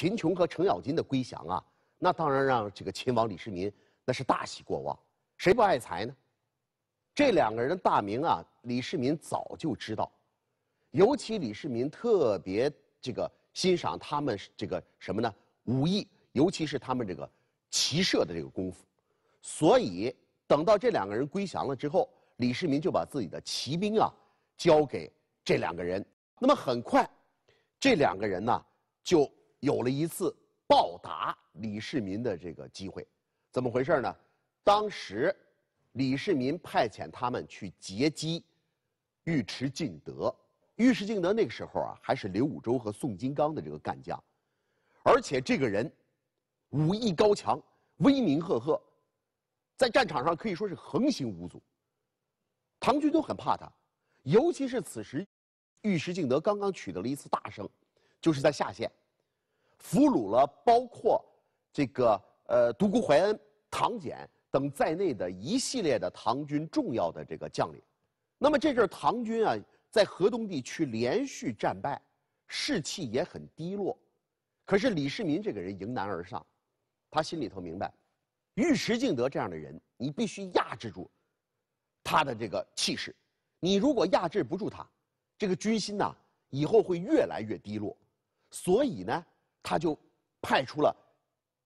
秦琼和程咬金的归降啊，那当然让这个秦王李世民那是大喜过望。谁不爱财呢？这两个人的大名啊，李世民早就知道，尤其李世民特别这个欣赏他们这个什么呢武艺，尤其是他们这个骑射的这个功夫。所以等到这两个人归降了之后，李世民就把自己的骑兵啊交给这两个人。那么很快，这两个人呢就。有了一次报答李世民的这个机会，怎么回事呢？当时，李世民派遣他们去截击尉迟敬德。尉迟敬德那个时候啊，还是刘武周和宋金刚的这个干将，而且这个人，武艺高强，威名赫赫，在战场上可以说是横行无阻。唐军都很怕他，尤其是此时，尉迟敬德刚刚取得了一次大胜，就是在下县。俘虏了包括这个呃独孤怀恩、唐俭等在内的一系列的唐军重要的这个将领。那么这阵儿唐军啊，在河东地区连续战败，士气也很低落。可是李世民这个人迎难而上，他心里头明白，尉迟敬德这样的人，你必须压制住他的这个气势。你如果压制不住他，这个军心呐，以后会越来越低落。所以呢。他就派出了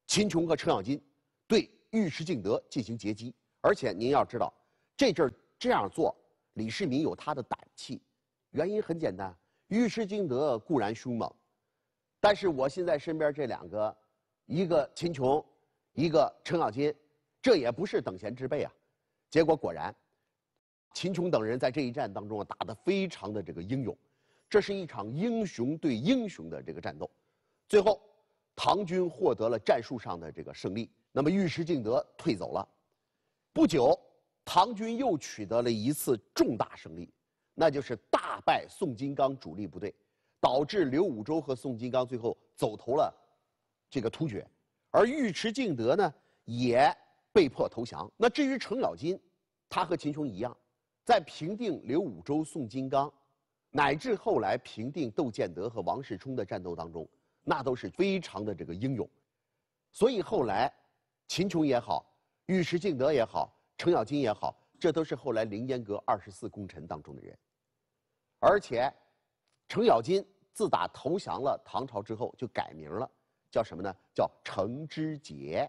秦琼和程咬金对尉迟敬德进行截击，而且您要知道，这阵儿这样做，李世民有他的胆气，原因很简单，尉迟敬德固然凶猛，但是我现在身边这两个，一个秦琼，一个程咬金，这也不是等闲之辈啊。结果果然，秦琼等人在这一战当中啊打得非常的这个英勇，这是一场英雄对英雄的这个战斗。最后，唐军获得了战术上的这个胜利。那么，尉迟敬德退走了。不久，唐军又取得了一次重大胜利，那就是大败宋金刚主力部队，导致刘武周和宋金刚最后走投了这个突厥，而尉迟敬德呢也被迫投降。那至于程咬金，他和秦琼一样，在平定刘武周、宋金刚，乃至后来平定窦建德和王世充的战斗当中。那都是非常的这个英勇，所以后来，秦琼也好，尉迟敬德也好，程咬金也好，这都是后来凌烟阁二十四功臣当中的人。而且，程咬金自打投降了唐朝之后，就改名了，叫什么呢？叫程之杰。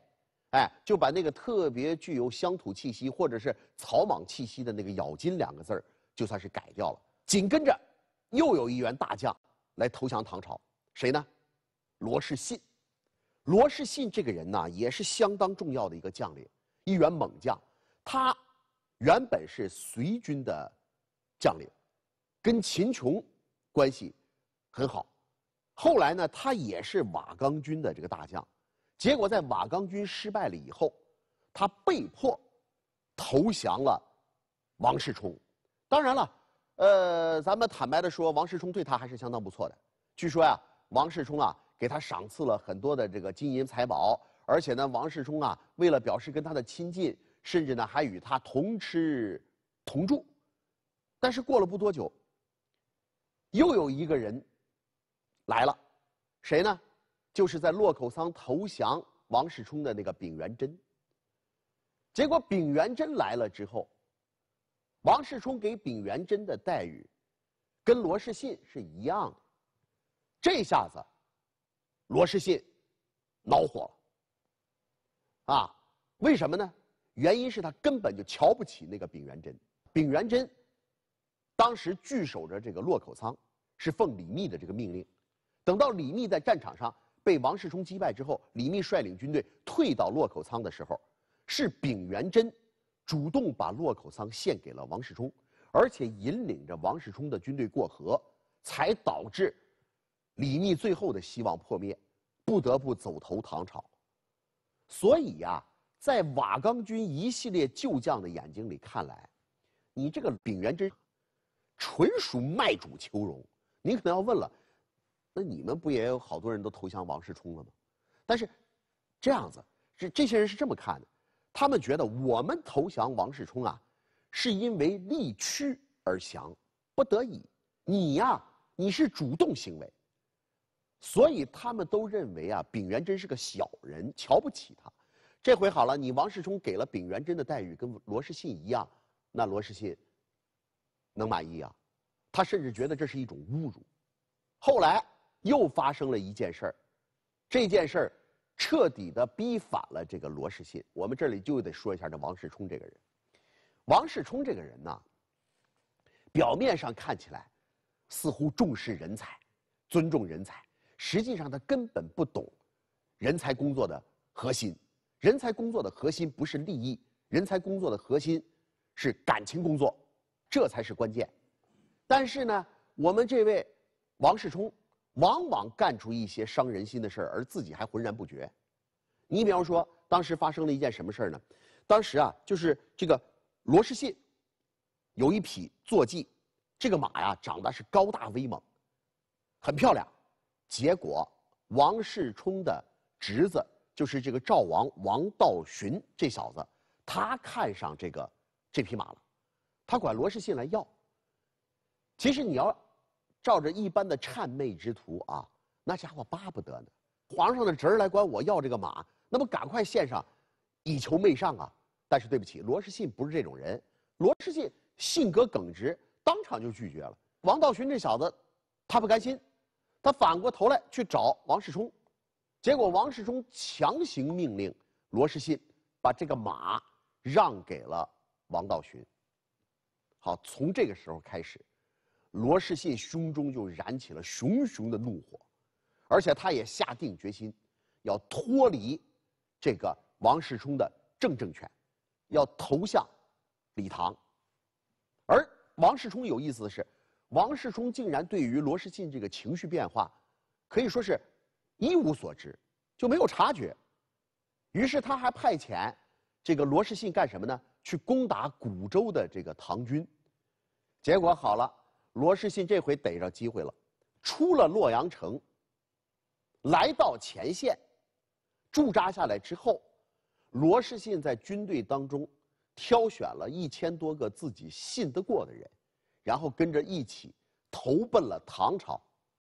哎，就把那个特别具有乡土气息或者是草莽气息的那个“咬金”两个字儿，就算是改掉了。紧跟着，又有一员大将来投降唐朝，谁呢？罗士信，罗士信这个人呢，也是相当重要的一个将领，一员猛将。他原本是隋军的将领，跟秦琼关系很好。后来呢，他也是瓦岗军的这个大将。结果在瓦岗军失败了以后，他被迫投降了王世充。当然了，呃，咱们坦白的说，王世充对他还是相当不错的。据说呀，王世充啊。给他赏赐了很多的这个金银财宝，而且呢，王世充啊，为了表示跟他的亲近，甚至呢还与他同吃同住。但是过了不多久，又有一个人来了，谁呢？就是在洛口仓投降王世充的那个秉元贞。结果秉元贞来了之后，王世充给秉元贞的待遇，跟罗士信是一样的，这下子。罗士信恼火了。啊，为什么呢？原因是他根本就瞧不起那个丙元贞。丙元贞当时据守着这个洛口仓，是奉李密的这个命令。等到李密在战场上被王世充击败之后，李密率领军队退到洛口仓的时候，是丙元贞主动把洛口仓献给了王世充，而且引领着王世充的军队过河，才导致李密最后的希望破灭。不得不走投唐朝，所以呀，在瓦岗军一系列旧将的眼睛里看来，你这个秉元真，纯属卖主求荣。你可能要问了，那你们不也有好多人都投降王世充了吗？但是这样子，这这些人是这么看的，他们觉得我们投降王世充啊，是因为力屈而降，不得已。你呀，你是主动行为。所以他们都认为啊，秉元真是个小人，瞧不起他。这回好了，你王世充给了秉元贞的待遇跟罗士信一样，那罗士信能满意啊？他甚至觉得这是一种侮辱。后来又发生了一件事儿，这件事儿彻底的逼反了这个罗士信。我们这里就得说一下这王世充这个人。王世充这个人呢，表面上看起来似乎重视人才，尊重人才。实际上他根本不懂，人才工作的核心，人才工作的核心不是利益，人才工作的核心是感情工作，这才是关键。但是呢，我们这位王世充，往往干出一些伤人心的事儿，而自己还浑然不觉。你比方说，当时发生了一件什么事儿呢？当时啊，就是这个罗士信，有一匹坐骑，这个马呀，长得是高大威猛，很漂亮。结果，王世充的侄子就是这个赵王王道寻这小子，他看上这个这匹马了，他管罗士信来要。其实你要照着一般的谄媚之徒啊，那家伙巴不得呢，皇上的侄儿来管我要这个马，那不赶快献上，以求媚上啊。但是对不起，罗士信不是这种人，罗士信性格耿直，当场就拒绝了。王道寻这小子，他不甘心。他反过头来去找王世充，结果王世充强行命令罗士信把这个马让给了王道寻。好，从这个时候开始，罗士信胸中就燃起了熊熊的怒火，而且他也下定决心要脱离这个王世充的政政权，要投向李唐。而王世充有意思的是。王世充竟然对于罗士信这个情绪变化，可以说是，一无所知，就没有察觉，于是他还派遣这个罗士信干什么呢？去攻打古州的这个唐军，结果好了，罗士信这回逮着机会了，出了洛阳城，来到前线，驻扎下来之后，罗士信在军队当中，挑选了一千多个自己信得过的人。然后跟着一起投奔了唐朝。